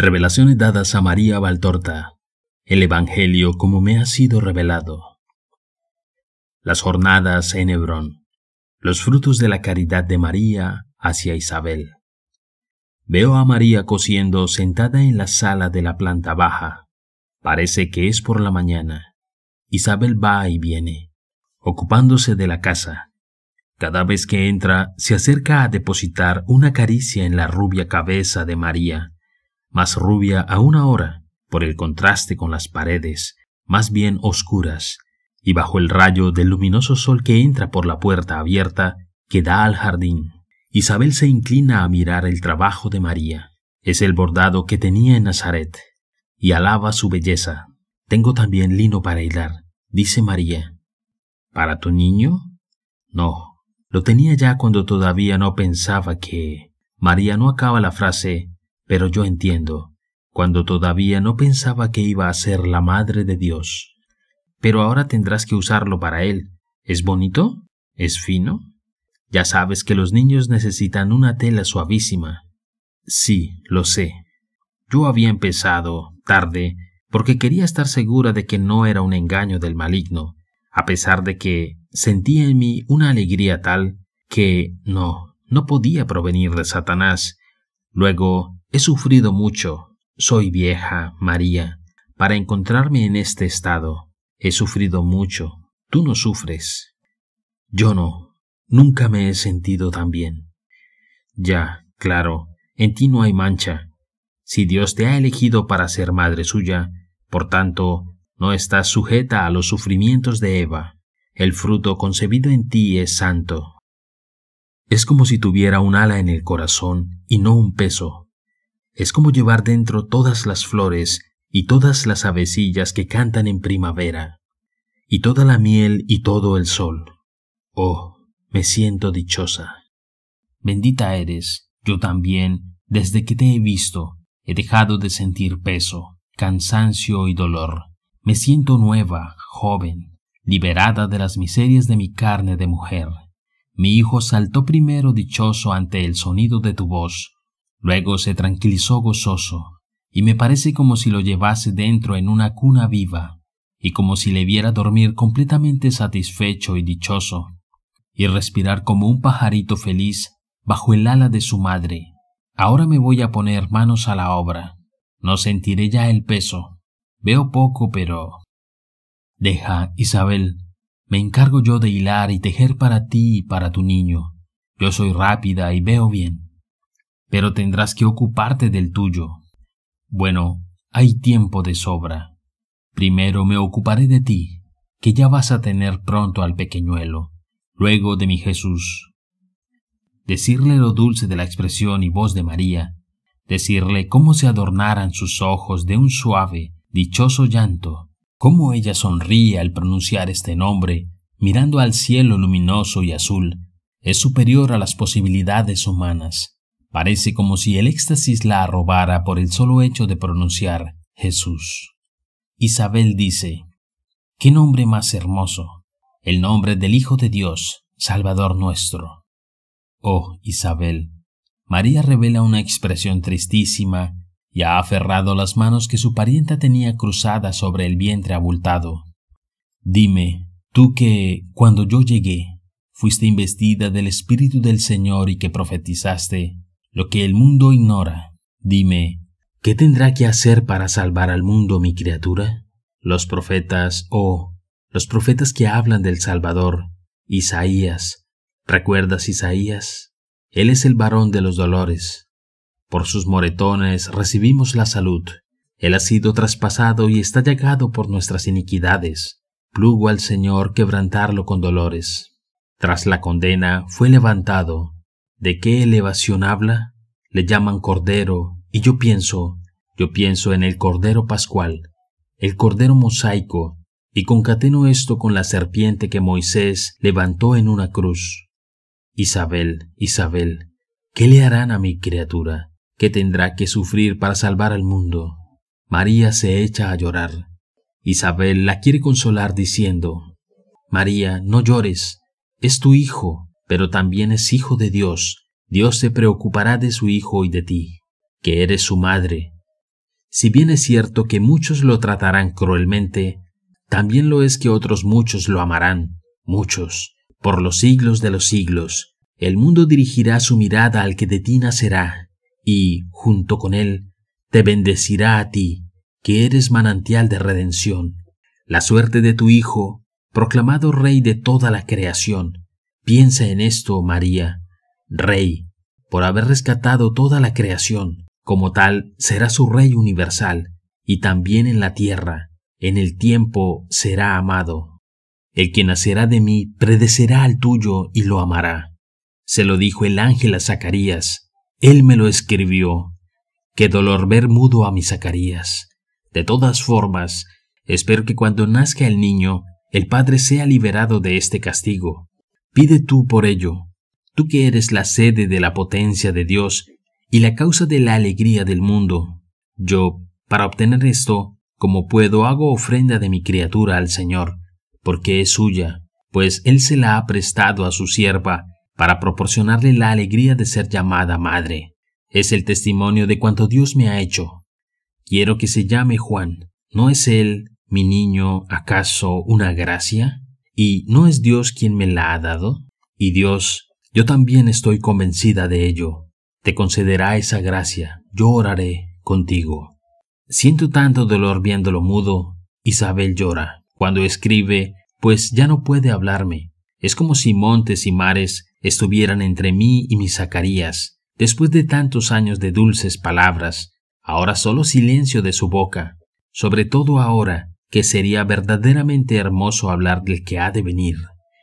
Revelaciones dadas a María Valtorta. El Evangelio como me ha sido revelado. Las jornadas en Hebrón. Los frutos de la caridad de María hacia Isabel. Veo a María cosiendo sentada en la sala de la planta baja. Parece que es por la mañana. Isabel va y viene, ocupándose de la casa. Cada vez que entra, se acerca a depositar una caricia en la rubia cabeza de María más rubia aún ahora por el contraste con las paredes, más bien oscuras, y bajo el rayo del luminoso sol que entra por la puerta abierta que da al jardín. Isabel se inclina a mirar el trabajo de María. Es el bordado que tenía en Nazaret, y alaba su belleza. Tengo también lino para hilar, dice María. ¿Para tu niño? No, lo tenía ya cuando todavía no pensaba que... María no acaba la frase pero yo entiendo, cuando todavía no pensaba que iba a ser la madre de Dios. Pero ahora tendrás que usarlo para Él. ¿Es bonito? ¿Es fino? Ya sabes que los niños necesitan una tela suavísima. Sí, lo sé. Yo había empezado, tarde, porque quería estar segura de que no era un engaño del maligno, a pesar de que sentía en mí una alegría tal que, no, no podía provenir de Satanás. Luego, He sufrido mucho, soy vieja, María, para encontrarme en este estado. He sufrido mucho, tú no sufres. Yo no, nunca me he sentido tan bien. Ya, claro, en ti no hay mancha. Si Dios te ha elegido para ser madre suya, por tanto, no estás sujeta a los sufrimientos de Eva. El fruto concebido en ti es santo. Es como si tuviera un ala en el corazón y no un peso, es como llevar dentro todas las flores y todas las avecillas que cantan en primavera, y toda la miel y todo el sol. Oh, me siento dichosa. Bendita eres, yo también, desde que te he visto, he dejado de sentir peso, cansancio y dolor. Me siento nueva, joven, liberada de las miserias de mi carne de mujer. Mi hijo saltó primero dichoso ante el sonido de tu voz, Luego se tranquilizó gozoso, y me parece como si lo llevase dentro en una cuna viva, y como si le viera dormir completamente satisfecho y dichoso, y respirar como un pajarito feliz bajo el ala de su madre. Ahora me voy a poner manos a la obra. No sentiré ya el peso. Veo poco, pero... Deja, Isabel. Me encargo yo de hilar y tejer para ti y para tu niño. Yo soy rápida y veo bien pero tendrás que ocuparte del tuyo. Bueno, hay tiempo de sobra. Primero me ocuparé de ti, que ya vas a tener pronto al pequeñuelo, luego de mi Jesús. Decirle lo dulce de la expresión y voz de María, decirle cómo se adornaran sus ojos de un suave, dichoso llanto, cómo ella sonríe al pronunciar este nombre, mirando al cielo luminoso y azul, es superior a las posibilidades humanas. Parece como si el éxtasis la arrobara por el solo hecho de pronunciar Jesús. Isabel dice, ¿qué nombre más hermoso? El nombre del Hijo de Dios, Salvador nuestro. Oh, Isabel, María revela una expresión tristísima y ha aferrado las manos que su parienta tenía cruzadas sobre el vientre abultado. Dime, tú que, cuando yo llegué, fuiste investida del Espíritu del Señor y que profetizaste, lo que el mundo ignora. Dime, ¿qué tendrá que hacer para salvar al mundo mi criatura? Los profetas, oh, los profetas que hablan del Salvador, Isaías, ¿recuerdas Isaías? Él es el varón de los dolores. Por sus moretones recibimos la salud. Él ha sido traspasado y está llegado por nuestras iniquidades. Plugo al Señor quebrantarlo con dolores. Tras la condena fue levantado, ¿De qué elevación habla? Le llaman Cordero, y yo pienso, yo pienso en el Cordero Pascual, el Cordero Mosaico, y concateno esto con la serpiente que Moisés levantó en una cruz. Isabel, Isabel, ¿qué le harán a mi criatura? ¿Qué tendrá que sufrir para salvar al mundo? María se echa a llorar. Isabel la quiere consolar diciendo, María, no llores, es tu hijo pero también es hijo de Dios. Dios se preocupará de su hijo y de ti, que eres su madre. Si bien es cierto que muchos lo tratarán cruelmente, también lo es que otros muchos lo amarán, muchos, por los siglos de los siglos. El mundo dirigirá su mirada al que de ti nacerá, y, junto con él, te bendecirá a ti, que eres manantial de redención. La suerte de tu Hijo, proclamado Rey de toda la creación, Piensa en esto, María, Rey, por haber rescatado toda la creación. Como tal, será su Rey universal, y también en la tierra, en el tiempo será amado. El que nacerá de mí predecerá al tuyo y lo amará. Se lo dijo el ángel a Zacarías. Él me lo escribió. Qué dolor ver mudo a mi Zacarías. De todas formas, espero que cuando nazca el niño, el padre sea liberado de este castigo. Pide tú por ello, tú que eres la sede de la potencia de Dios y la causa de la alegría del mundo. Yo, para obtener esto, como puedo, hago ofrenda de mi criatura al Señor, porque es suya, pues Él se la ha prestado a su sierva, para proporcionarle la alegría de ser llamada madre. Es el testimonio de cuanto Dios me ha hecho. Quiero que se llame Juan. ¿No es él, mi niño, acaso una gracia? ¿Y no es Dios quien me la ha dado? Y Dios, yo también estoy convencida de ello, te concederá esa gracia, yo oraré contigo. Siento tanto dolor viéndolo mudo, Isabel llora. Cuando escribe, pues ya no puede hablarme. Es como si montes y mares estuvieran entre mí y mis Zacarías, después de tantos años de dulces palabras, ahora solo silencio de su boca, sobre todo ahora que sería verdaderamente hermoso hablar del que ha de venir.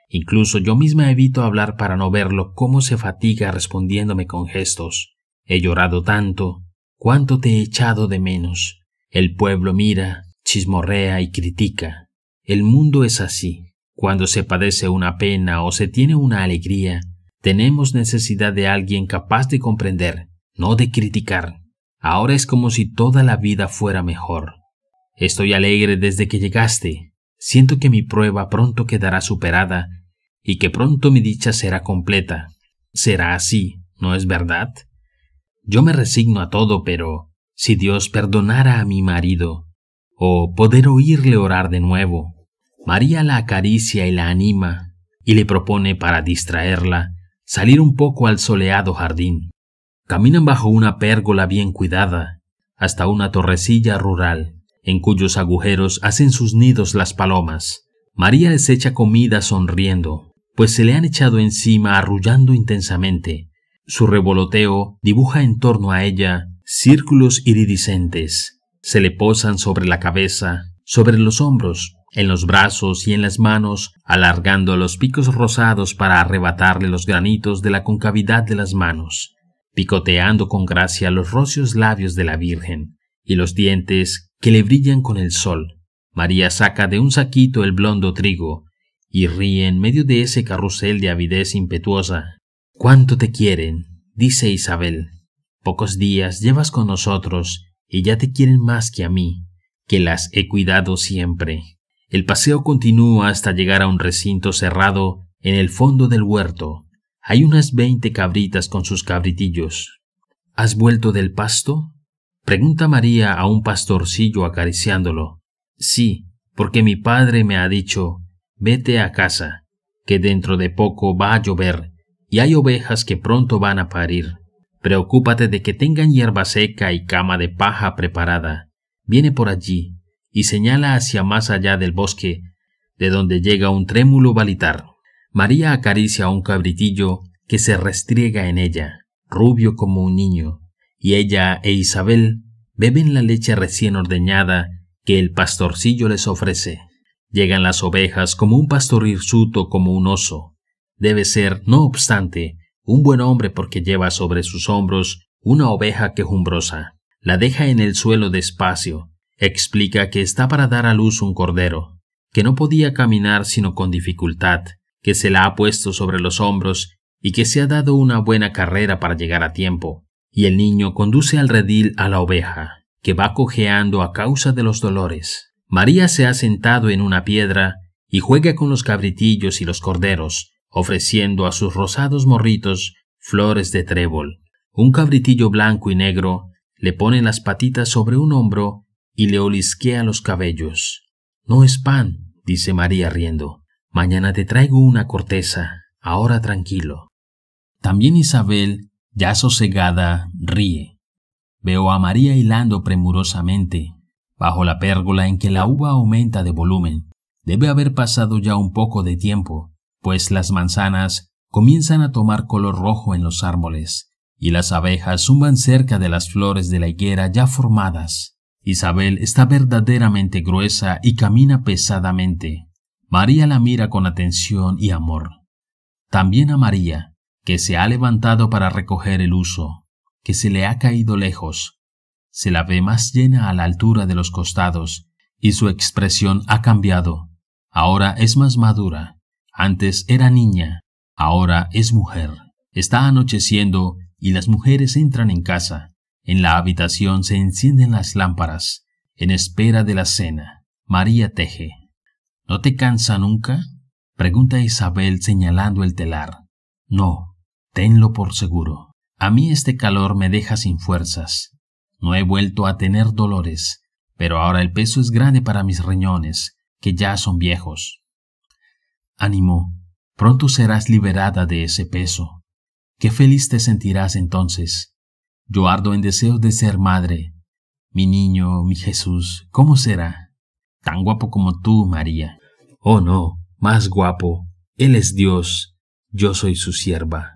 Incluso yo misma evito hablar para no verlo cómo se fatiga respondiéndome con gestos. He llorado tanto, cuánto te he echado de menos. El pueblo mira, chismorrea y critica. El mundo es así. Cuando se padece una pena o se tiene una alegría, tenemos necesidad de alguien capaz de comprender, no de criticar. Ahora es como si toda la vida fuera mejor. Estoy alegre desde que llegaste. Siento que mi prueba pronto quedará superada y que pronto mi dicha será completa. Será así, ¿no es verdad? Yo me resigno a todo, pero si Dios perdonara a mi marido, o poder oírle orar de nuevo, María la acaricia y la anima, y le propone para distraerla salir un poco al soleado jardín. Caminan bajo una pérgola bien cuidada, hasta una torrecilla rural en cuyos agujeros hacen sus nidos las palomas. María les echa comida sonriendo, pues se le han echado encima arrullando intensamente. Su revoloteo dibuja en torno a ella círculos iridiscentes. Se le posan sobre la cabeza, sobre los hombros, en los brazos y en las manos, alargando los picos rosados para arrebatarle los granitos de la concavidad de las manos, picoteando con gracia los rocios labios de la Virgen y los dientes que le brillan con el sol. María saca de un saquito el blondo trigo y ríe en medio de ese carrusel de avidez impetuosa. ¿Cuánto te quieren? dice Isabel. Pocos días llevas con nosotros y ya te quieren más que a mí, que las he cuidado siempre. El paseo continúa hasta llegar a un recinto cerrado en el fondo del huerto. Hay unas veinte cabritas con sus cabritillos. ¿Has vuelto del pasto? Pregunta María a un pastorcillo acariciándolo. Sí, porque mi padre me ha dicho, vete a casa, que dentro de poco va a llover, y hay ovejas que pronto van a parir. Preocúpate de que tengan hierba seca y cama de paja preparada. Viene por allí, y señala hacia más allá del bosque, de donde llega un trémulo balitar». María acaricia a un cabritillo que se restriega en ella, rubio como un niño, y ella e Isabel beben la leche recién ordeñada que el pastorcillo les ofrece. Llegan las ovejas como un pastor hirsuto como un oso. Debe ser, no obstante, un buen hombre porque lleva sobre sus hombros una oveja quejumbrosa. La deja en el suelo despacio. Explica que está para dar a luz un cordero, que no podía caminar sino con dificultad, que se la ha puesto sobre los hombros y que se ha dado una buena carrera para llegar a tiempo, y el niño conduce al redil a la oveja, que va cojeando a causa de los dolores. María se ha sentado en una piedra y juega con los cabritillos y los corderos, ofreciendo a sus rosados morritos flores de trébol. Un cabritillo blanco y negro le pone las patitas sobre un hombro y le olisquea los cabellos. No es pan, dice María riendo. Mañana te traigo una corteza, ahora tranquilo. También Isabel ya sosegada, ríe. Veo a María hilando premurosamente, bajo la pérgola en que la uva aumenta de volumen. Debe haber pasado ya un poco de tiempo, pues las manzanas comienzan a tomar color rojo en los árboles, y las abejas zumban cerca de las flores de la higuera ya formadas. Isabel está verdaderamente gruesa y camina pesadamente. María la mira con atención y amor. También a María, que se ha levantado para recoger el uso, que se le ha caído lejos, se la ve más llena a la altura de los costados, y su expresión ha cambiado, ahora es más madura, antes era niña, ahora es mujer. Está anocheciendo y las mujeres entran en casa, en la habitación se encienden las lámparas, en espera de la cena. María teje. ¿No te cansa nunca? pregunta Isabel señalando el telar. No, Tenlo por seguro. A mí este calor me deja sin fuerzas. No he vuelto a tener dolores, pero ahora el peso es grande para mis riñones, que ya son viejos. Ánimo, pronto serás liberada de ese peso. Qué feliz te sentirás entonces. Yo ardo en deseos de ser madre. Mi niño, mi Jesús, ¿cómo será? Tan guapo como tú, María. Oh no, más guapo. Él es Dios. Yo soy su sierva.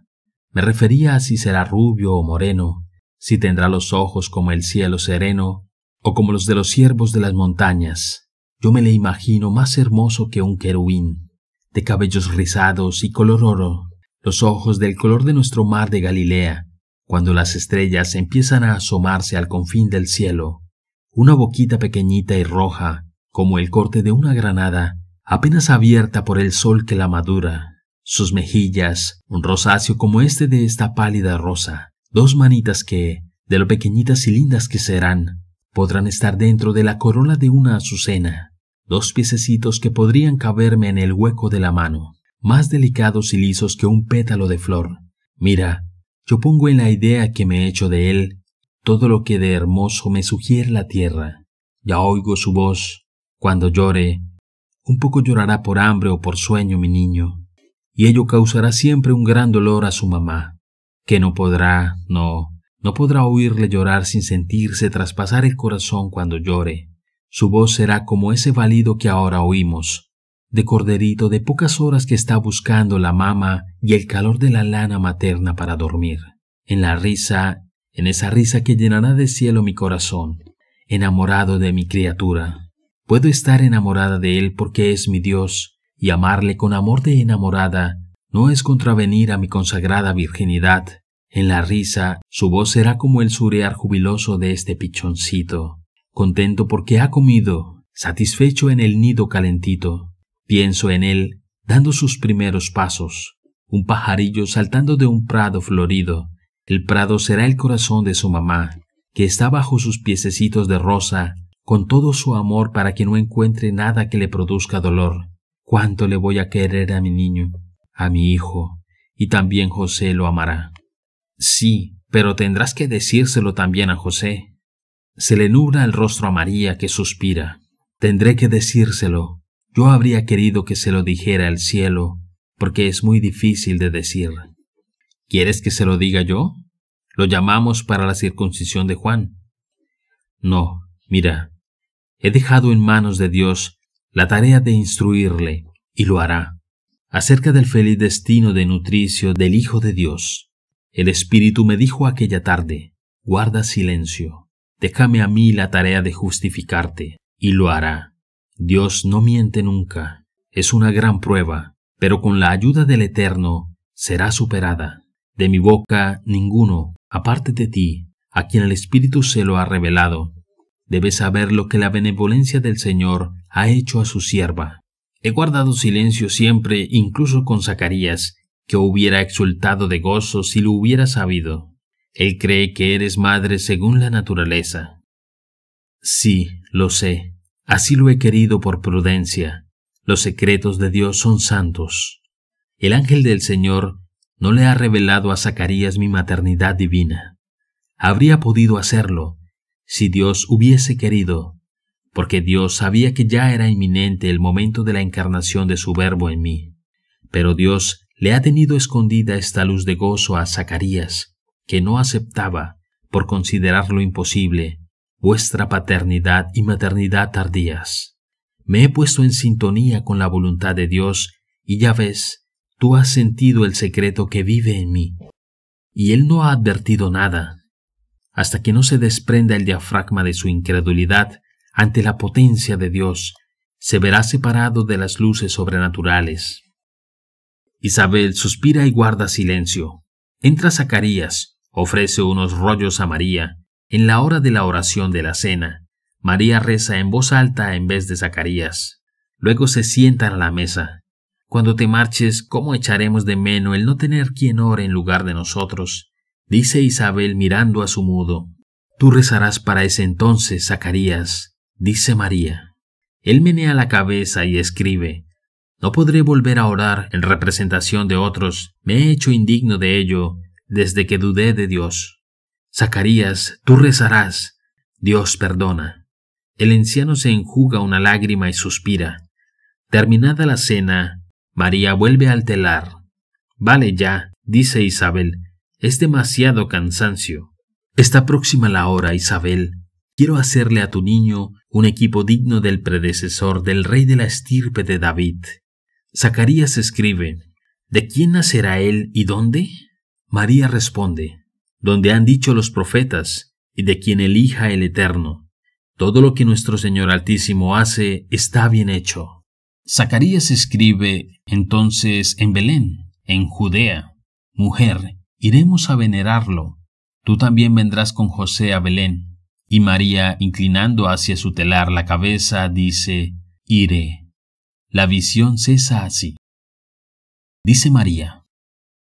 Me refería a si será rubio o moreno, si tendrá los ojos como el cielo sereno, o como los de los ciervos de las montañas. Yo me le imagino más hermoso que un querubín, de cabellos rizados y color oro, los ojos del color de nuestro mar de Galilea, cuando las estrellas empiezan a asomarse al confín del cielo, una boquita pequeñita y roja, como el corte de una granada, apenas abierta por el sol que la madura, sus mejillas, un rosáceo como este de esta pálida rosa, dos manitas que, de lo pequeñitas y lindas que serán, podrán estar dentro de la corona de una azucena, dos piececitos que podrían caberme en el hueco de la mano, más delicados y lisos que un pétalo de flor. Mira, yo pongo en la idea que me he hecho de él todo lo que de hermoso me sugiere la tierra. Ya oigo su voz. Cuando llore, un poco llorará por hambre o por sueño mi niño, y ello causará siempre un gran dolor a su mamá, que no podrá, no, no podrá oírle llorar sin sentirse traspasar el corazón cuando llore. Su voz será como ese balido que ahora oímos, de corderito de pocas horas que está buscando la mama y el calor de la lana materna para dormir. En la risa, en esa risa que llenará de cielo mi corazón, enamorado de mi criatura. Puedo estar enamorada de él porque es mi Dios, y amarle con amor de enamorada no es contravenir a mi consagrada virginidad. En la risa, su voz será como el surear jubiloso de este pichoncito, contento porque ha comido, satisfecho en el nido calentito. Pienso en él, dando sus primeros pasos, un pajarillo saltando de un prado florido. El prado será el corazón de su mamá, que está bajo sus piececitos de rosa, con todo su amor para que no encuentre nada que le produzca dolor cuánto le voy a querer a mi niño, a mi hijo, y también José lo amará. Sí, pero tendrás que decírselo también a José. Se le nubla el rostro a María que suspira. Tendré que decírselo. Yo habría querido que se lo dijera el cielo, porque es muy difícil de decir. ¿Quieres que se lo diga yo? Lo llamamos para la circuncisión de Juan. No, mira, he dejado en manos de Dios la tarea de instruirle, y lo hará, acerca del feliz destino de nutricio del Hijo de Dios. El Espíritu me dijo aquella tarde, guarda silencio, déjame a mí la tarea de justificarte, y lo hará. Dios no miente nunca, es una gran prueba, pero con la ayuda del Eterno será superada. De mi boca ninguno, aparte de ti, a quien el Espíritu se lo ha revelado, debes saber lo que la benevolencia del Señor ha hecho a su sierva. He guardado silencio siempre, incluso con Zacarías, que hubiera exultado de gozo si lo hubiera sabido. Él cree que eres madre según la naturaleza. Sí, lo sé, así lo he querido por prudencia. Los secretos de Dios son santos. El ángel del Señor no le ha revelado a Zacarías mi maternidad divina. Habría podido hacerlo, si Dios hubiese querido, porque Dios sabía que ya era inminente el momento de la encarnación de su verbo en mí. Pero Dios le ha tenido escondida esta luz de gozo a Zacarías, que no aceptaba, por considerarlo imposible, vuestra paternidad y maternidad tardías. Me he puesto en sintonía con la voluntad de Dios y ya ves, tú has sentido el secreto que vive en mí. Y Él no ha advertido nada, hasta que no se desprenda el diafragma de su incredulidad ante la potencia de Dios, se verá separado de las luces sobrenaturales. Isabel suspira y guarda silencio. Entra Zacarías, ofrece unos rollos a María, en la hora de la oración de la cena. María reza en voz alta en vez de Zacarías. Luego se sientan a la mesa. Cuando te marches, ¿cómo echaremos de menos el no tener quien ore en lugar de nosotros? dice Isabel mirando a su mudo. Tú rezarás para ese entonces, Zacarías, dice María. Él menea la cabeza y escribe, No podré volver a orar en representación de otros, me he hecho indigno de ello desde que dudé de Dios. Zacarías, tú rezarás, Dios perdona. El anciano se enjuga una lágrima y suspira. Terminada la cena, María vuelve al telar. Vale ya, dice Isabel, es demasiado cansancio. Está próxima la hora, Isabel. Quiero hacerle a tu niño un equipo digno del predecesor del rey de la estirpe de David. Zacarías escribe, ¿De quién nacerá él y dónde? María responde, donde han dicho los profetas, y de quien elija el Eterno. Todo lo que nuestro Señor Altísimo hace está bien hecho. Zacarías escribe entonces en Belén, en Judea, Mujer, Iremos a venerarlo. Tú también vendrás con José a Belén. Y María, inclinando hacia su telar la cabeza, dice, Iré. La visión cesa así. Dice María,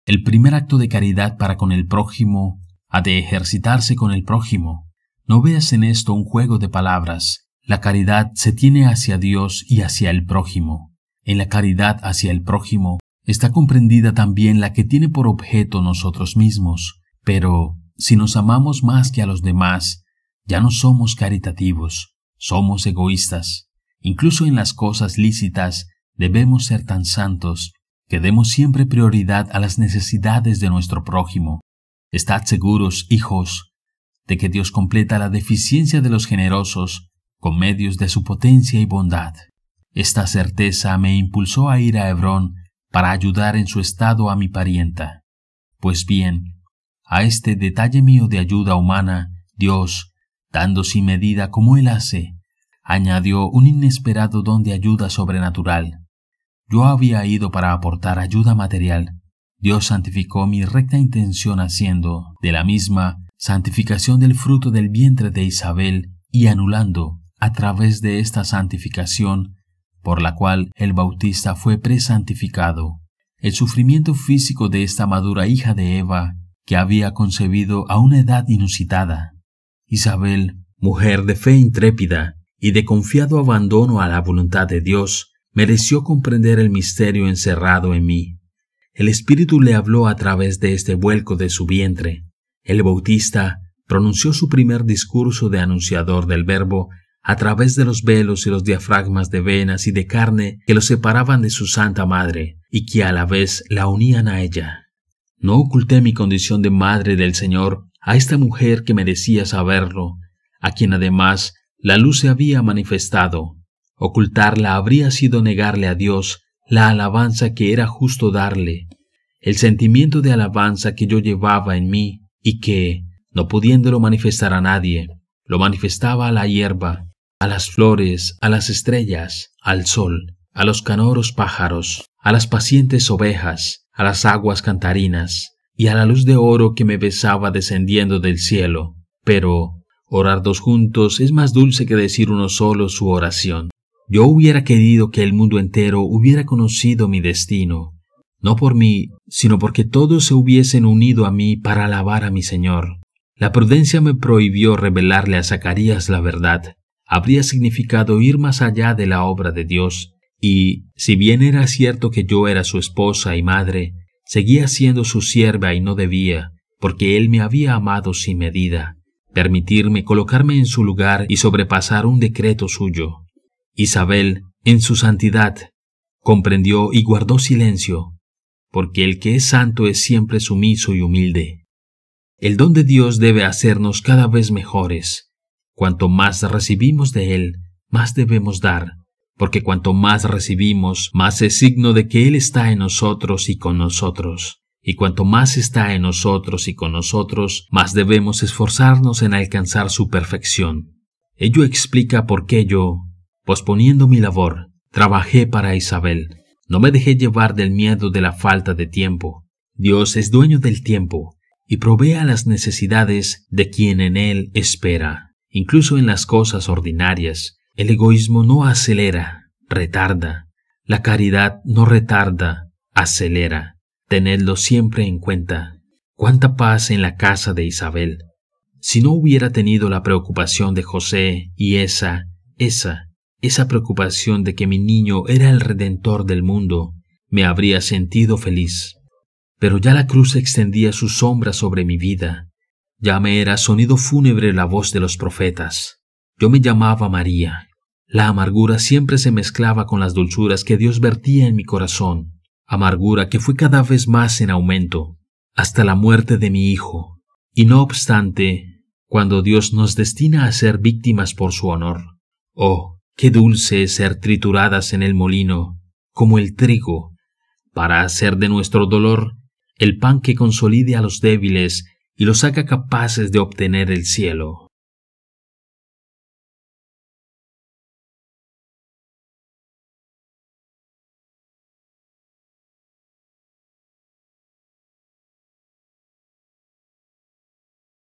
el primer acto de caridad para con el prójimo ha de ejercitarse con el prójimo. No veas en esto un juego de palabras. La caridad se tiene hacia Dios y hacia el prójimo. En la caridad hacia el prójimo está comprendida también la que tiene por objeto nosotros mismos. Pero si nos amamos más que a los demás, ya no somos caritativos, somos egoístas. Incluso en las cosas lícitas debemos ser tan santos que demos siempre prioridad a las necesidades de nuestro prójimo. Estad seguros, hijos, de que Dios completa la deficiencia de los generosos con medios de su potencia y bondad. Esta certeza me impulsó a ir a Hebrón para ayudar en su estado a mi parienta. Pues bien, a este detalle mío de ayuda humana, Dios, dando sin medida como Él hace, añadió un inesperado don de ayuda sobrenatural. Yo había ido para aportar ayuda material. Dios santificó mi recta intención haciendo, de la misma, santificación del fruto del vientre de Isabel y anulando, a través de esta santificación, por la cual el Bautista fue presantificado. El sufrimiento físico de esta madura hija de Eva, que había concebido a una edad inusitada. Isabel, mujer de fe intrépida y de confiado abandono a la voluntad de Dios, mereció comprender el misterio encerrado en mí. El Espíritu le habló a través de este vuelco de su vientre. El Bautista pronunció su primer discurso de anunciador del Verbo a través de los velos y los diafragmas de venas y de carne que los separaban de su Santa Madre y que a la vez la unían a ella. No oculté mi condición de Madre del Señor a esta mujer que merecía saberlo, a quien además la luz se había manifestado. Ocultarla habría sido negarle a Dios la alabanza que era justo darle, el sentimiento de alabanza que yo llevaba en mí y que, no pudiéndolo manifestar a nadie, lo manifestaba a la hierba, a las flores, a las estrellas, al sol, a los canoros pájaros, a las pacientes ovejas, a las aguas cantarinas, y a la luz de oro que me besaba descendiendo del cielo. Pero orar dos juntos es más dulce que decir uno solo su oración. Yo hubiera querido que el mundo entero hubiera conocido mi destino, no por mí, sino porque todos se hubiesen unido a mí para alabar a mi Señor. La prudencia me prohibió revelarle a Zacarías la verdad, habría significado ir más allá de la obra de Dios, y, si bien era cierto que yo era su esposa y madre, seguía siendo su sierva y no debía, porque él me había amado sin medida, permitirme colocarme en su lugar y sobrepasar un decreto suyo. Isabel, en su santidad, comprendió y guardó silencio, porque el que es santo es siempre sumiso y humilde. El don de Dios debe hacernos cada vez mejores, Cuanto más recibimos de Él, más debemos dar, porque cuanto más recibimos, más es signo de que Él está en nosotros y con nosotros. Y cuanto más está en nosotros y con nosotros, más debemos esforzarnos en alcanzar su perfección. Ello explica por qué yo, posponiendo mi labor, trabajé para Isabel. No me dejé llevar del miedo de la falta de tiempo. Dios es dueño del tiempo y provee a las necesidades de quien en él espera. Incluso en las cosas ordinarias, el egoísmo no acelera, retarda. La caridad no retarda, acelera. Tenedlo siempre en cuenta. Cuánta paz en la casa de Isabel. Si no hubiera tenido la preocupación de José y esa, esa, esa preocupación de que mi niño era el redentor del mundo, me habría sentido feliz. Pero ya la cruz extendía su sombra sobre mi vida, ya me era sonido fúnebre la voz de los profetas. Yo me llamaba María. La amargura siempre se mezclaba con las dulzuras que Dios vertía en mi corazón, amargura que fue cada vez más en aumento, hasta la muerte de mi hijo. Y no obstante, cuando Dios nos destina a ser víctimas por su honor, oh, qué dulce es ser trituradas en el molino, como el trigo, para hacer de nuestro dolor el pan que consolide a los débiles y los saca capaces de obtener el cielo.